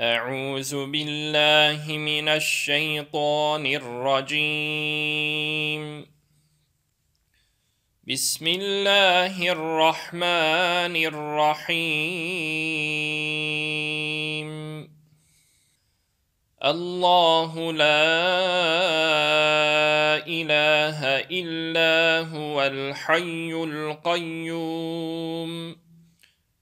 أعوذ بالله من الشيطان الرجيم بسم الله الرحمن الرحيم الله لا إله إلا هو الحي القيوم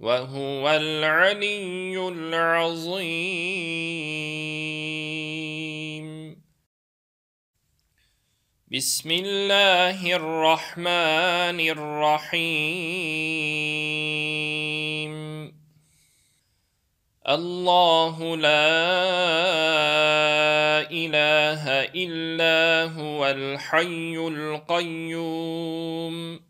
وهو العلي العظيم بسم الله الرحمن الرحيم الله لا اله الا هو الحي القيوم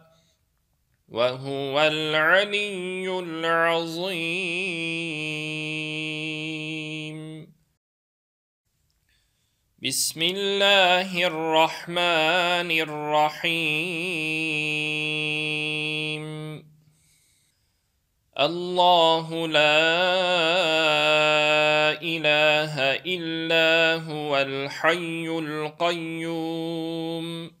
وهو العلي العظيم بسم الله الرحمن الرحيم الله لا اله الا هو الحي القيوم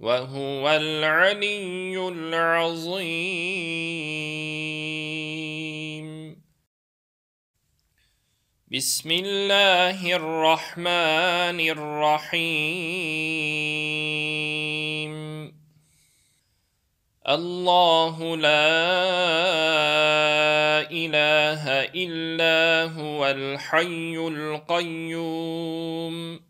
وهو العلي العظيم بسم الله الرحمن الرحيم الله لا اله الا هو الحي القيوم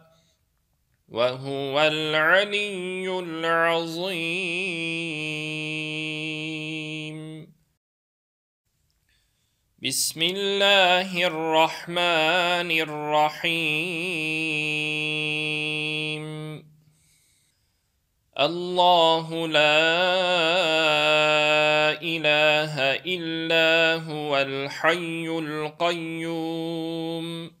وهو العلي العظيم بسم الله الرحمن الرحيم الله لا اله الا هو الحي القيوم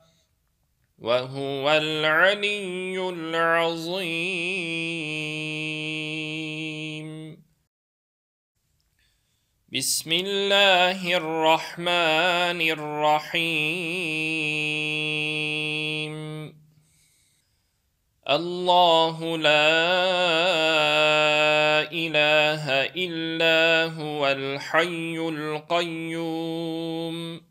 وهو العلي العظيم بسم الله الرحمن الرحيم الله لا اله الا هو الحي القيوم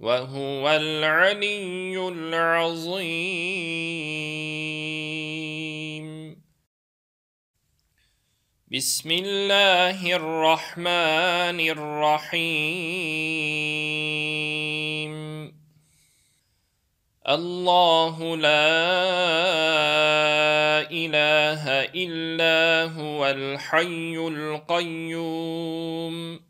وهو العلي العظيم بسم الله الرحمن الرحيم الله لا اله الا هو الحي القيوم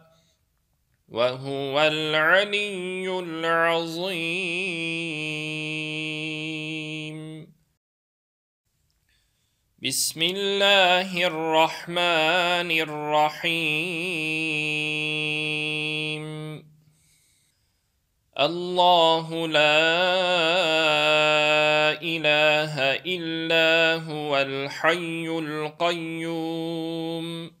وهو العلي العظيم بسم الله الرحمن الرحيم الله لا اله الا هو الحي القيوم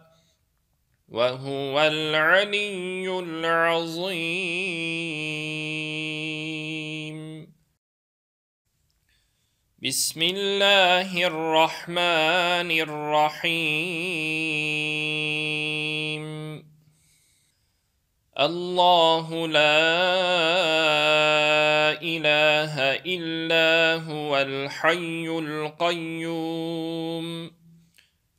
وهو العلي العظيم بسم الله الرحمن الرحيم الله لا اله الا هو الحي القيوم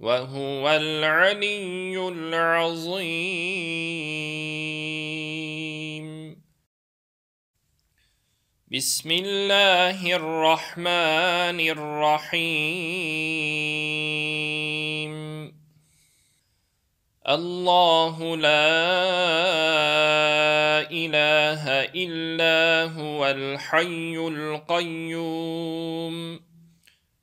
وهو العلي العظيم بسم الله الرحمن الرحيم الله لا اله الا هو الحي القيوم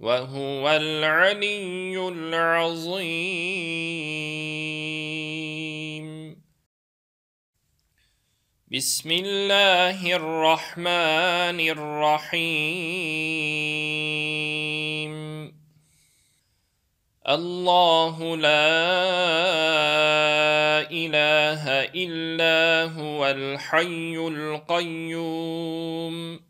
وهو العلي العظيم بسم الله الرحمن الرحيم الله لا اله الا هو الحي القيوم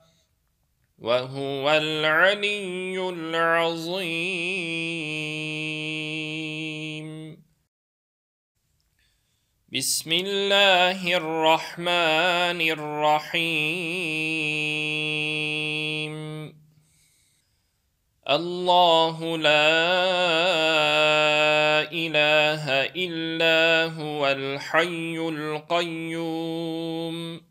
وهو العلي العظيم بسم الله الرحمن الرحيم الله لا اله الا هو الحي القيوم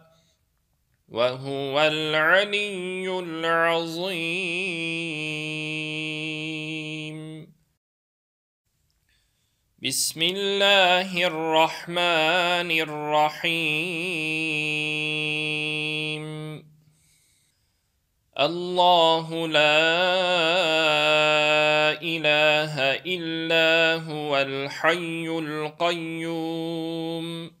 وهو العلي العظيم بسم الله الرحمن الرحيم الله لا اله الا هو الحي القيوم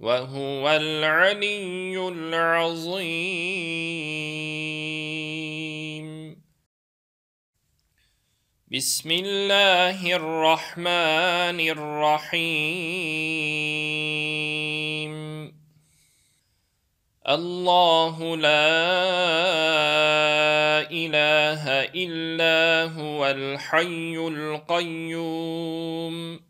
وهو العلي العظيم بسم الله الرحمن الرحيم الله لا اله الا هو الحي القيوم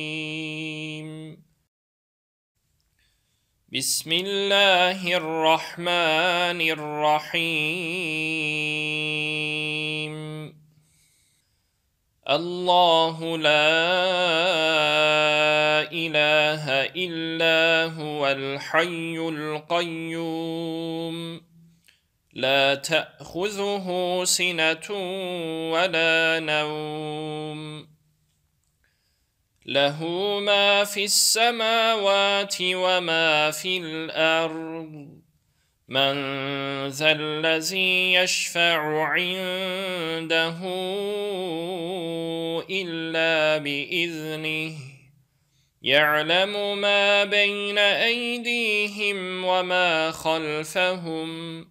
بسم الله الرحمن الرحيم الله لا إله إلا هو الحي القيوم لا تأخذه سنة ولا نوم له ما في السماوات وما في الأرض من ذا الذي يشفع عنده إلا بإذنه يعلم ما بين أيديهم وما خلفهم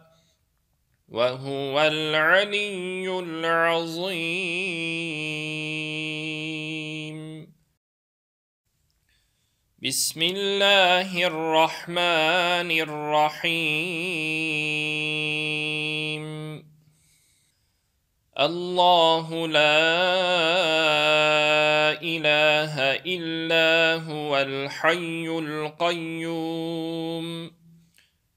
وهو العلي العظيم بسم الله الرحمن الرحيم الله لا اله الا هو الحي القيوم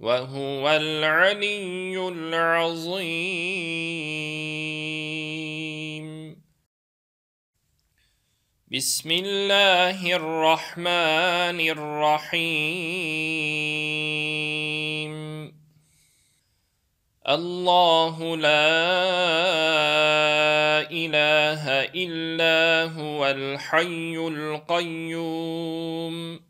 وهو العلي العظيم بسم الله الرحمن الرحيم الله لا اله الا هو الحي القيوم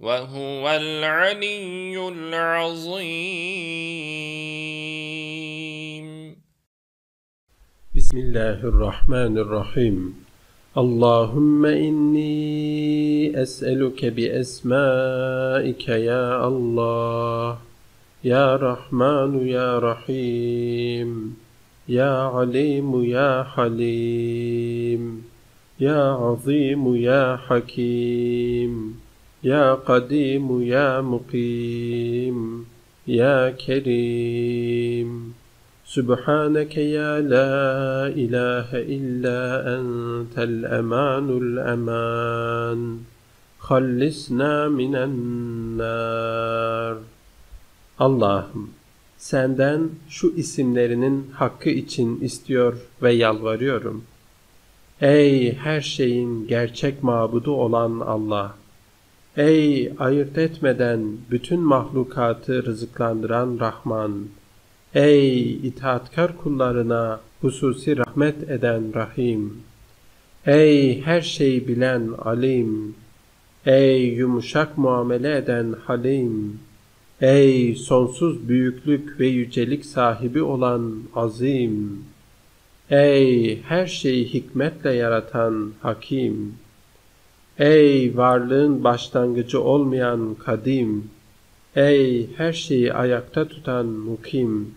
وهو العلي العظيم بسم الله الرحمن الرحيم اللهم إني أسألك بأسمائك يا الله يا رحمن يا رحيم يا عليم يا حليم يا عظيم يا حكيم Ya قديم Ya مقيم Ya Kerim, سبحانك Ya La ilahe illa أنت الأمان الأمان خلصنا من النار Allah'ım senden şu isimlerinin hakkı için istiyor ve yalvarıyorum. Ey her şeyin gerçek mabudu olan Allah! Ey ayırt etmeden bütün mahlukatı rızıklandıran Rahman! Ey itaatkar kullarına hususi rahmet eden Rahim! Ey her şeyi bilen Alim! Ey yumuşak muamele eden Halim! Ey sonsuz büyüklük ve yücelik sahibi olan Azim! Ey her şeyi hikmetle yaratan Hakim! Ey varlığın başlangıcı olmayan kadim, ey her şeyi ayakta tutan mukim,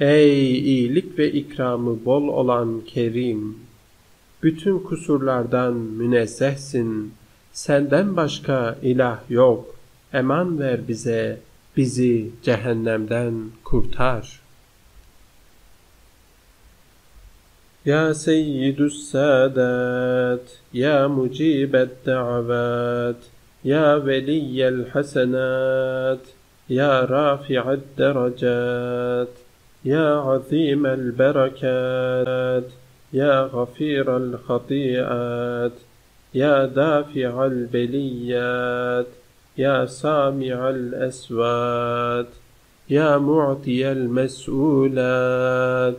ey iyilik ve ikramı bol olan kerim, bütün kusurlardan münezzehsin, senden başka ilah yok, eman ver bize, bizi cehennemden kurtar.'' يا سيد السادات يا مجيب الدعوات يا ولي الحسنات يا رافع الدرجات يا عظيم البركات يا غفير الخطيئات يا دافع البليات يا سامع الأسوات يا معطي المسؤولات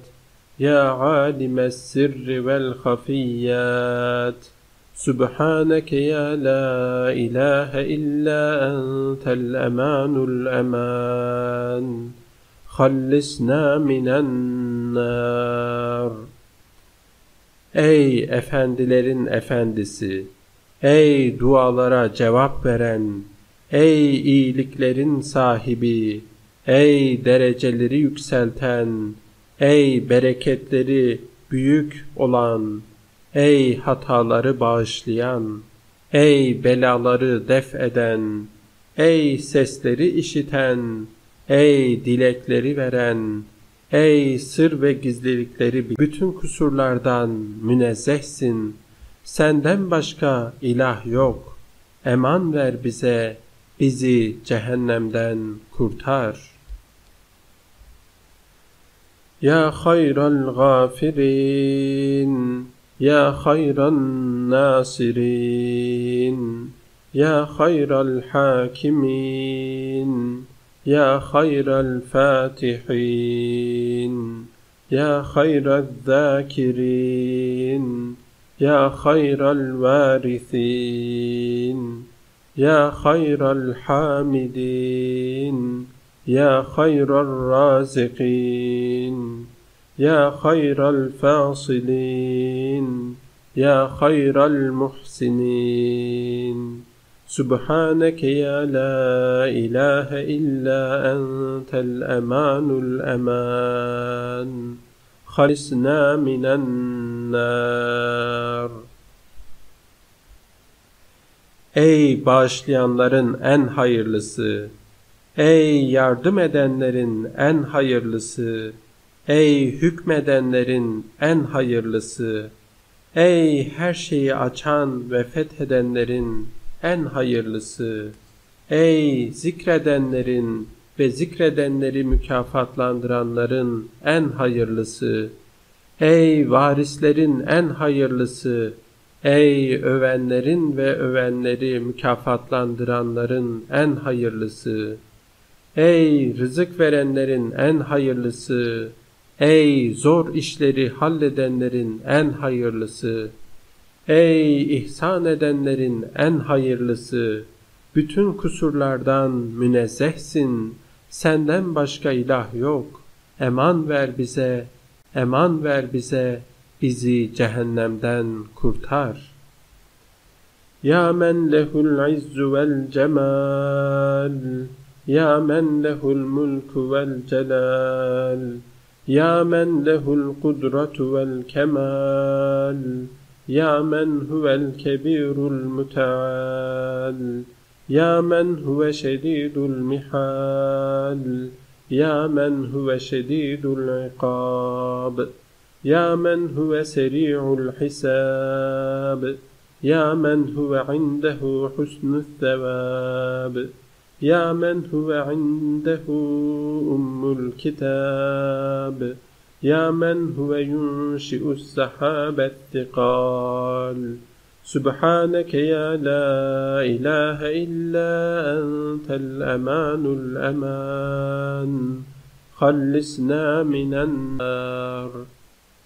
Ya sır ve يا عالم السر والخفيات سبحانك يا لا إله إلا أنت الأمان الأمان خلصنا من النار Ey efendilerin efendisi, ey dualara cevap veren, ey iyiliklerin sahibi, ey dereceleri yükselten, Ey bereketleri büyük olan, ey hataları bağışlayan, ey belaları def eden, ey sesleri işiten, ey dilekleri veren, ey sır ve gizlilikleri bütün kusurlardan münezzehsin. Senden başka ilah yok. Eman ver bize, bizi cehennemden kurtar.'' يا خير الغافرين يا خير الناصرين يا خير الحاكمين يا خير الفاتحين يا خير الذاكرين يا خير الوارثين يا خير الحامدين يا خير الرازقين يا خير الفاصلين يا خير المحسنين سبحانك يا لا إله إلا أنت الأمان الأمان خلصنا من النار Ey bağışlayanların en hayırlısı! Ey yardım edenlerin en hayırlısı, ey hükmedenlerin en hayırlısı, ey her şeyi açan ve fethedenlerin en hayırlısı, ey zikredenlerin ve zikredenleri mükafatlandıranların en hayırlısı, ey varislerin en hayırlısı, Ey övenlerin ve övenleri mükafatlandıranların en hayırlısı! Ey rızık verenlerin en hayırlısı! Ey zor işleri halledenlerin en hayırlısı! Ey ihsan edenlerin en hayırlısı! Bütün kusurlardan münezzehsin, senden başka ilah yok. Eman ver bize, eman ver bize, bizi cehennemden kurtar.'' يا من له العز والجمال يا من له الملك والجلال يا من له القدرة والكمال يا من هو الكبير المتعال يا من هو شديد المحال يا من هو شديد العقاب يا من هو سريع الحساب يا من هو عنده حسن الثواب يا من هو عنده أم الكتاب يا من هو ينشئ السحاب الثقال سبحانك يا لا إله إلا أنت الأمان الأمان خلصنا من النار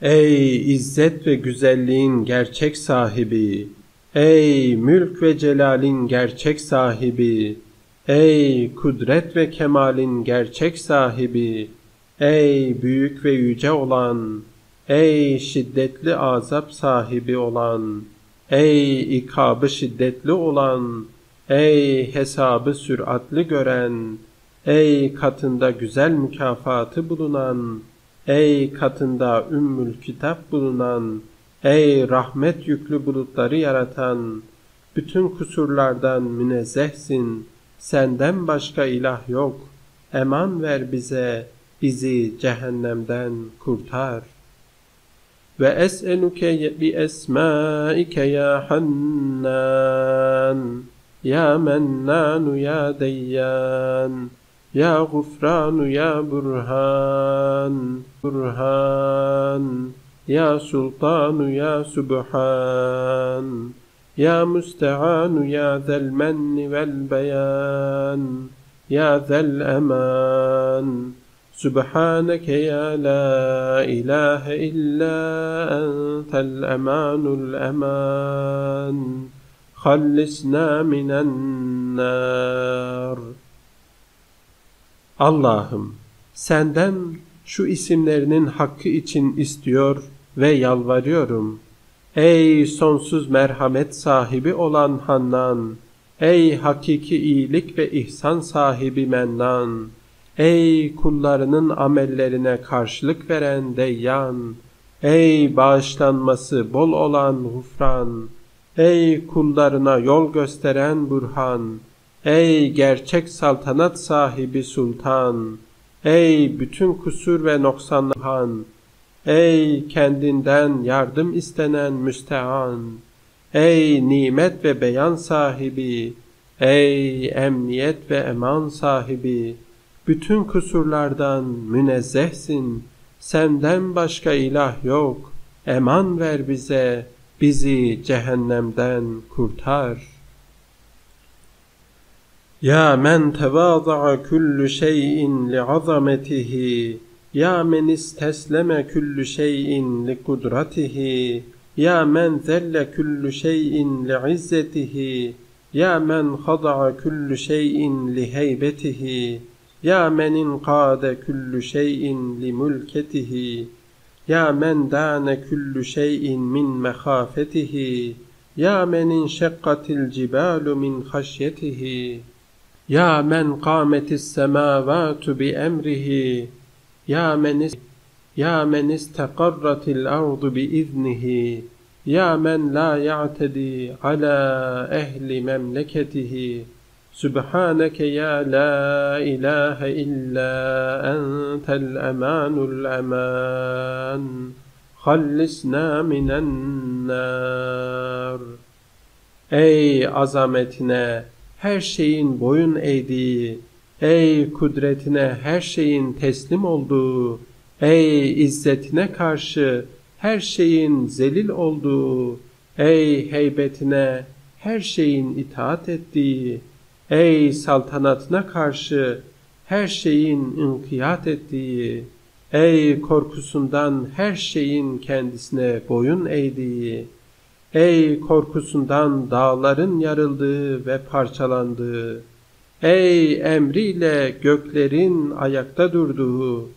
Ey izzet ve güzelliğin gerçek sahibi! Ey mülk ve celalin gerçek sahibi! Ey kudret ve kemalin gerçek sahibi, ey büyük ve yüce olan, ey şiddetli azap sahibi olan, ey ikabı şiddetli olan, ey hesabı süratli gören, ey katında güzel mükafatı bulunan, ey katında ümmül kitap bulunan, ey rahmet yüklü bulutları yaratan, bütün kusurlardan münezzehsin.'' Senden başka ilah yok. Eman ver bize, bizi cehennemden kurtar. Ve es'eluke bi esmaike ya Hannan, ya Mennanu ya Deyyan, ya Gufranu ya Burhan, Burhan, ya Sultanu ya Subhan. Ya müsteanu ya zel menni vel beyan Ya zel eman Sübhaneke ya la ilahe illa entel emanul eman Hallisna minen nar Allah'ım senden şu isimlerinin hakkı için istiyor ve yalvarıyorum.'' Ey sonsuz merhamet sahibi olan Hannan! Ey hakiki iyilik ve ihsan sahibi Mennan! Ey kullarının amellerine karşılık veren Deyyan! Ey bağışlanması bol olan Hufran, Ey kullarına yol gösteren Burhan! Ey gerçek saltanat sahibi Sultan! Ey bütün kusur ve Han. Ey kendinden yardım istenen müstehan! Ey nimet ve beyan sahibi! Ey emniyet ve eman sahibi! Bütün kusurlardan münezzehsin. Senden başka ilah yok. Eman ver bize. Bizi cehennemden kurtar.'' يا من تواضع كل شيء لعظمته يا من استسلم كل شيء لقدرته يا من ذل كل شيء لعزته يا من خضع كل شيء لهيبته يا من انقاد كل شيء لملكته يا من دان كل شيء من مخافته يا من انشقت الجبال من خشيته يا من قامت السماوات بأمره Ya men ya men istakarratil ardu bi iznihi ya men la ya'tedi ala ehli memleketihi Sübhaneke ya la ilahe illa entel emanul eman. Hallisna minen nar. Ey azametine her şeyin boyun eğdiği, Ey kudretine her şeyin teslim olduğu, ey izzetine karşı her şeyin zelil olduğu, ey heybetine her şeyin itaat ettiği, ey saltanatına karşı her şeyin inkiyat ettiği, ey korkusundan her şeyin kendisine boyun eğdiği, ey korkusundan dağların yarıldığı ve parçalandığı, Ey emriyle göklerin ayakta durduğu,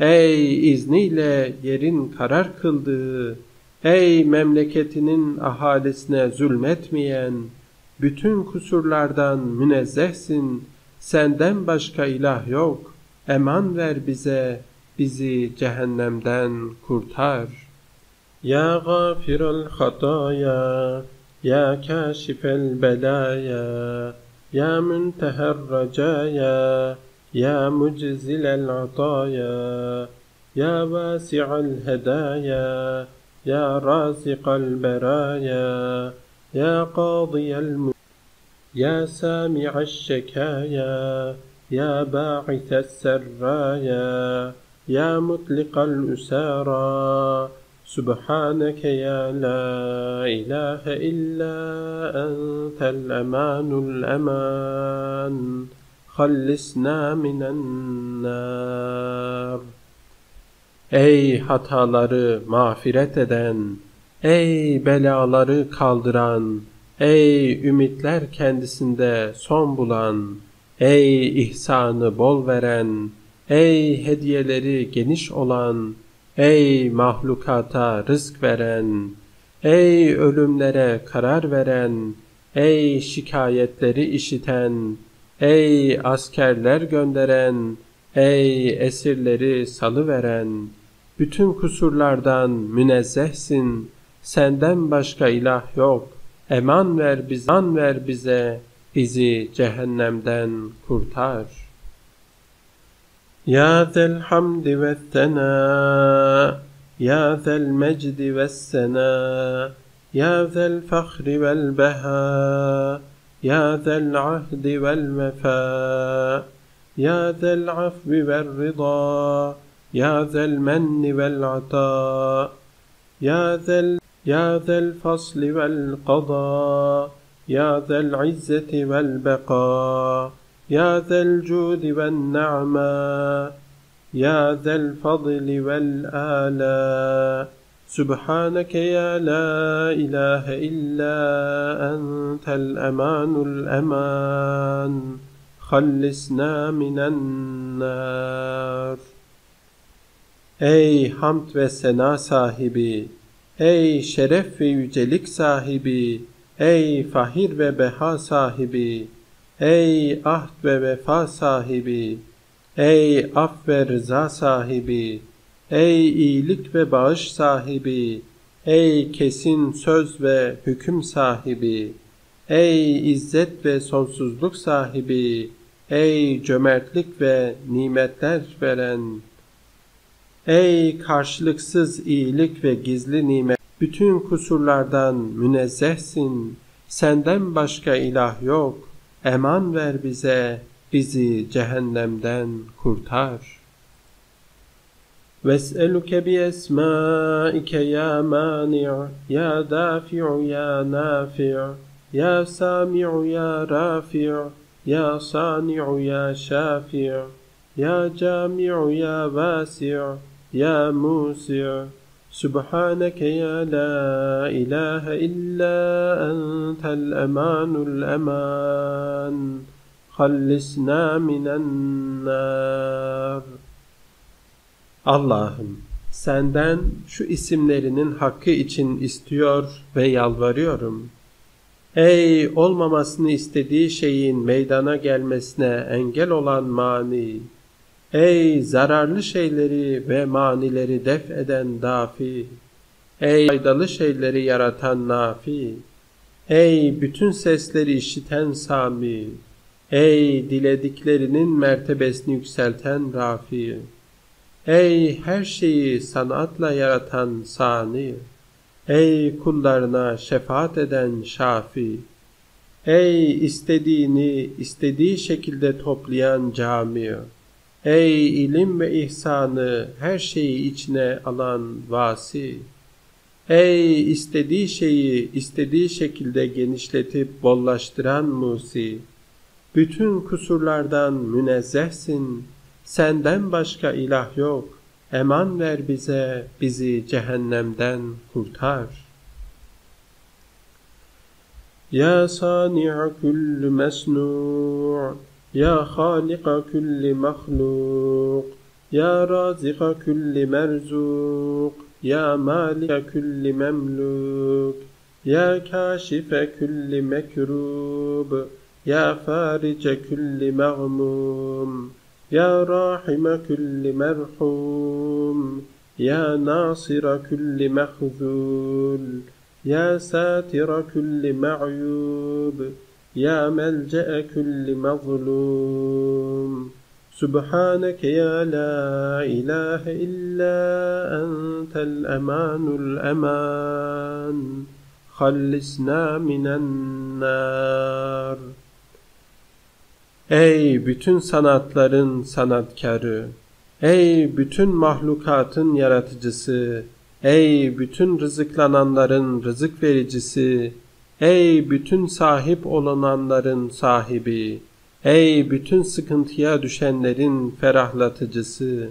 ey izniyle yerin karar kıldığı, ey memleketinin ahalisine zulmetmeyen, bütün kusurlardan münezzehsin, senden başka ilah yok, eman ver bize, bizi cehennemden kurtar. Ya gafirul hataya, ya el belaya, يا منتهى الرجايا يا مجزل العطايا يا واسع الهدايا يا رازق البرايا يا قاضي الم يا سامع الشكايا يا باعث السرايا يا مطلق الأسارى سبحانك ya لا إله إلا أنت الأمان الأمان خلصنا من النار Ey hataları mağfiret eden, ey belaları kaldıran, ey ümitler kendisinde son bulan, ey ihsanı bol veren, ey hediyeleri geniş olan, Ey mahlukata rızk veren, ey ölümlere karar veren, ey şikayetleri işiten, ey askerler gönderen, ey esirleri salı veren, bütün kusurlardan münezzehsin, senden başka ilah yok, eman ver bize, eman ver bize, bizi cehennemden kurtar.'' يا ذا الحمد والثناء يا ذا المجد والسناء يا ذا الفخر والبهاء يا ذا العهد والوفاء يا ذا العفو والرضا يا ذا المن والعطاء يا ذا يا ذا الفصل والقضاء يا ذا العزة والبقاء يا ذا الجود والنعمى يا ذا الفضل والآلاء سبحانك يا لا إله إلا أنت الأمان الأمان خلصنا من النار Ey hamd ve sena sahibi, ey şeref ve yücelik sahibi, ey fahir ve beha sahibi, Ey ahd ve vefa sahibi, ey af ve rıza sahibi, ey iyilik ve bağış sahibi, ey kesin söz ve hüküm sahibi, ey izzet ve sonsuzluk sahibi, ey cömertlik ve nimetler veren, ey karşılıksız iyilik ve gizli nimet, bütün kusurlardan münezzehsin, senden başka ilah yok. Eman ver bize, bizi cehennemden kurtar. وَاسْأَلُكَ بِأَسْمَائِكَ يَا مَانِعُ يَا دَافِعُ يَا نَافِعُ يَا سَامِعُ يَا رَافِعُ يَا صَانِعُ يَا شَافِعُ يَا جَامِعُ يَا وَاسِعُ يَا مُوسِعُ Subhanak سبحانك يا لا إله إلا أنت الأمان aman خلصنا من Nar Allah'ım senden şu isimlerinin hakkı için istiyor ve yalvarıyorum. Ey olmamasını istediği şeyin meydana gelmesine engel olan mani, Ey zararlı şeyleri ve manileri def eden dafi, ey faydalı şeyleri yaratan nafi, ey bütün sesleri işiten sami, ey dilediklerinin mertebesini yükselten rafi, ey her şeyi sanatla yaratan sani, ey kullarına şefaat eden şafi, ey istediğini istediği şekilde toplayan camiye, Ey ilim ve ihsanı her şeyi içine alan vasi! Ey istediği şeyi istediği şekilde genişletip bollaştıran Musi! Bütün kusurlardan münezzehsin, senden başka ilah yok. Eman ver bize, bizi cehennemden kurtar. Ya sani'a kullu mesnu' يا خالق كل مخلوق يا رازق كل مرزوق يا مالك كل مملوك يا كاشف كل مكروب يا فارج كل مغموم يا راحم كل مرحوم يا ناصر كل مخذول يا ساتر كل معيوب يا ملجأ كل مظلوم سبحانك يا لا إله إلا أنت الأمان الأمان خلصنا من النار Ey bütün sanatların sanatkarı, ey bütün mahlukatın yaratıcısı, ey bütün rızıklananların rızık vericisi, Ey bütün sahip olunanların sahibi, ey bütün sıkıntıya düşenlerin ferahlatıcısı,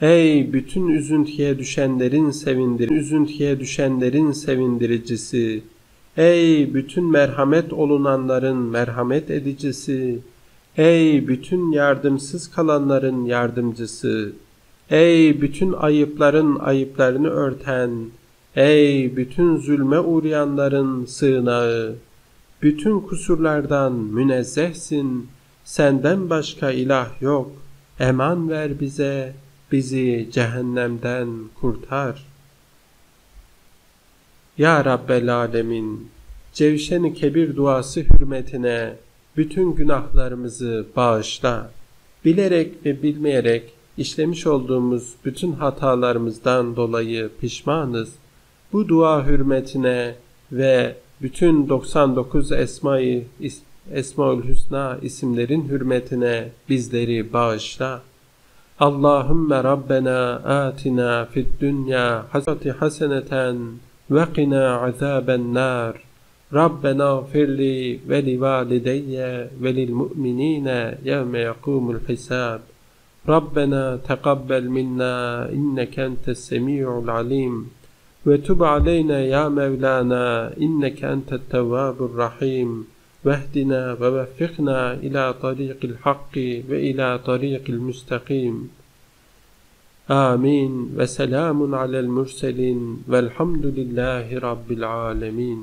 ey bütün üzüntüye düşenlerin sevindir, üzüntüye düşenlerin sevindiricisi, ey bütün merhamet olunanların merhamet edicisi, ey bütün yardımsız kalanların yardımcısı, ey bütün ayıpların ayıplarını örten, Ey bütün zulme uğrayanların sığınağı! Bütün kusurlardan münezzehsin. Senden başka ilah yok. Eman ver bize, bizi cehennemden kurtar. Ya Rabbel Alemin! cevşen Kebir duası hürmetine bütün günahlarımızı bağışla. Bilerek ve bilmeyerek işlemiş olduğumuz bütün hatalarımızdan dolayı pişmanız.'' Bu dua hürmetine ve bütün 99 Esma-i Esmaül Hüsna isimlerin hürmetine bizleri bağışla. Allahümme Rabbena atina fid dünya hasati haseneten ve qina azaben nar. Rabbena firli ve li valideyye ve lil mu'minine yevme yakumul hisab. Rabbena tekabbel minna inneke entes semi'ul alim. وتب علينا يا مولانا إنك أنت التواب الرحيم واهدنا ووفقنا إلى طريق الحق وإلى طريق المستقيم آمين وسلام على المرسلين والحمد لله رب العالمين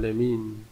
العالمين